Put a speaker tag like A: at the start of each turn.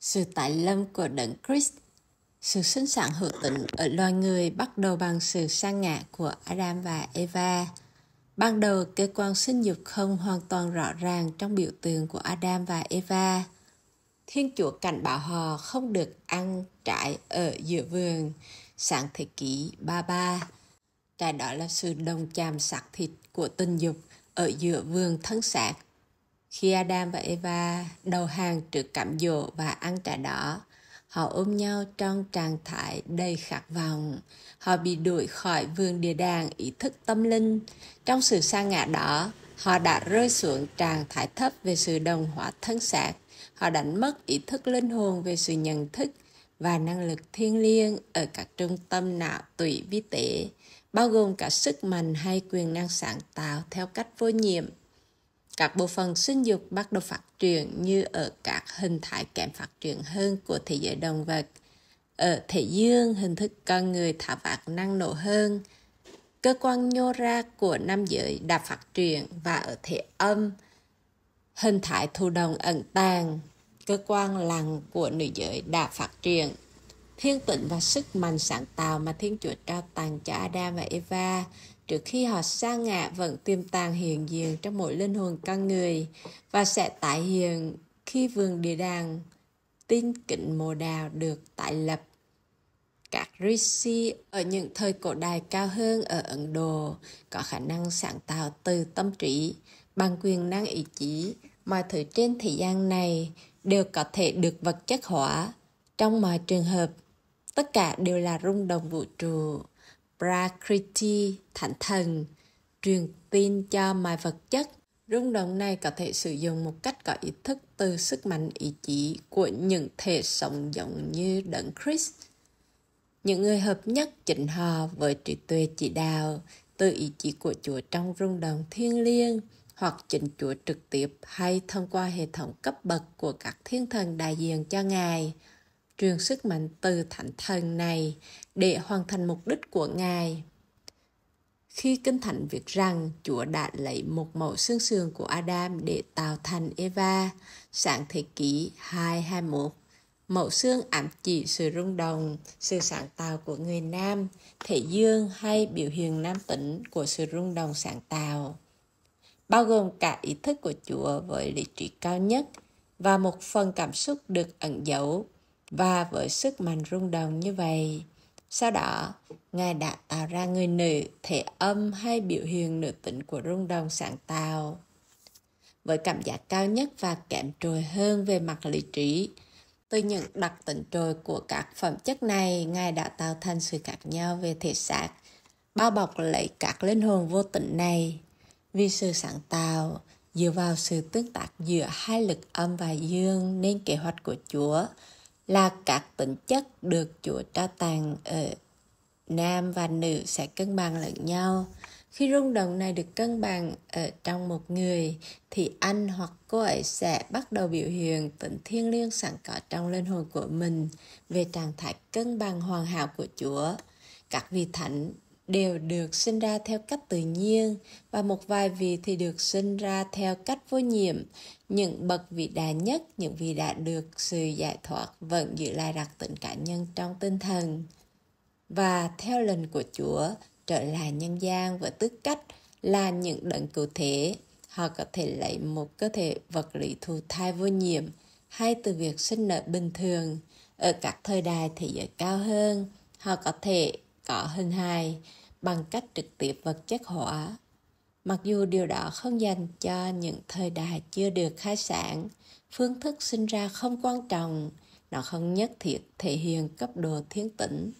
A: Sự tái lâm của đấng Christ, sự sinh sản hữu tình ở loài người bắt đầu bằng sự sang ngã của Adam và Eva. Ban đầu, cơ quan sinh dục không hoàn toàn rõ ràng trong biểu tượng của Adam và Eva. Thiên Chúa cảnh bảo họ không được ăn trại ở giữa vườn, sáng thế kỷ 33. trại đó là sự đồng chàm sạc thịt của tình dục ở giữa vườn thân xác khi Adam và Eva đầu hàng trước cám dỗ và ăn trái đỏ, họ ôm nhau trong trạng thái đầy khát vọng. Họ bị đuổi khỏi vườn địa đàng ý thức tâm linh. Trong sự sa ngã đó, họ đã rơi xuống trạng thái thấp về sự đồng hóa thân xác. Họ đánh mất ý thức linh hồn về sự nhận thức và năng lực thiêng liêng ở các trung tâm não tủy vi tế, bao gồm cả sức mạnh hay quyền năng sáng tạo theo cách vô nhiệm các bộ phận sinh dục bắt đầu phát triển như ở các hình thái kém phát triển hơn của thế giới động vật. Ở thể dương, hình thức con người thả vạt năng nổ hơn. Cơ quan nhô ra của nam giới đã phát triển và ở thể âm, hình thái thụ động ẩn tàng, cơ quan lặng của nữ giới đã phát triển thiên tịnh và sức mạnh sáng tạo mà Thiên Chúa trao tặng cho Adam và Eva trước khi họ sa ngã vẫn tiềm tàng hiện diện trong mỗi linh hồn con người và sẽ tái hiện khi vườn địa đàng tin kính mồ đào được tại lập. Các rishi ở những thời cổ đại cao hơn ở Ấn Độ có khả năng sáng tạo từ tâm trí, bằng quyền năng ý chí, mọi thứ trên thế gian này đều có thể được vật chất hóa trong mọi trường hợp tất cả đều là rung động vũ trụ prakriti thản thần truyền tin cho mọi vật chất rung động này có thể sử dụng một cách có ý thức từ sức mạnh ý chí của những thể sống giống như đấng Christ những người hợp nhất chỉnh họ với trí tuệ chỉ đạo từ ý chí của Chúa trong rung động thiêng liêng hoặc chỉnh Chúa trực tiếp hay thông qua hệ thống cấp bậc của các thiên thần đại diện cho Ngài truyền sức mạnh từ thánh thần này để hoàn thành mục đích của Ngài. Khi Kinh Thánh viết rằng Chúa đã lấy một mẫu xương sườn của Adam để tạo thành Eva, sáng thế kỷ 221, mẫu xương ám chỉ sự rung động, sự sáng tạo của người nam, thể dương hay biểu hiện nam tính của sự rung động sáng tạo bao gồm cả ý thức của Chúa với lý trí cao nhất và một phần cảm xúc được ẩn giấu và với sức mạnh rung động như vậy sau đó ngài đã tạo ra người nữ thể âm hay biểu hiện nữ tính của rung động sáng tạo với cảm giác cao nhất và kém trồi hơn về mặt lý trí từ những đặc tính trồi của các phẩm chất này ngài đã tạo thành sự khác nhau về thể xác bao bọc lấy các linh hồn vô tình này vì sự sáng tạo dựa vào sự tương tác giữa hai lực âm và dương nên kế hoạch của chúa là các tính chất được Chúa trao tặng ở nam và nữ sẽ cân bằng lẫn nhau. Khi rung động này được cân bằng ở trong một người thì anh hoặc cô ấy sẽ bắt đầu biểu hiện tính thiêng liêng sẵn có trong linh hồn của mình về trạng thái cân bằng hoàn hảo của Chúa. Các vị thánh đều được sinh ra theo cách tự nhiên và một vài vị thì được sinh ra theo cách vô nhiễm. những bậc vị đại nhất những vị đã được sự giải thoát vẫn giữ lại đặc tính cá nhân trong tinh thần và theo lệnh của chúa trở lại nhân gian với tư cách là những đấng cụ thể họ có thể lấy một cơ thể vật lý thụ thai vô nhiễm hay từ việc sinh nở bình thường ở các thời đại thế giới cao hơn họ có thể ở hình hài bằng cách trực tiếp vật chất hỏa. Mặc dù điều đó không dành cho những thời đại chưa được khai sản, phương thức sinh ra không quan trọng, nó không nhất thiết thể hiện cấp độ thiên tĩnh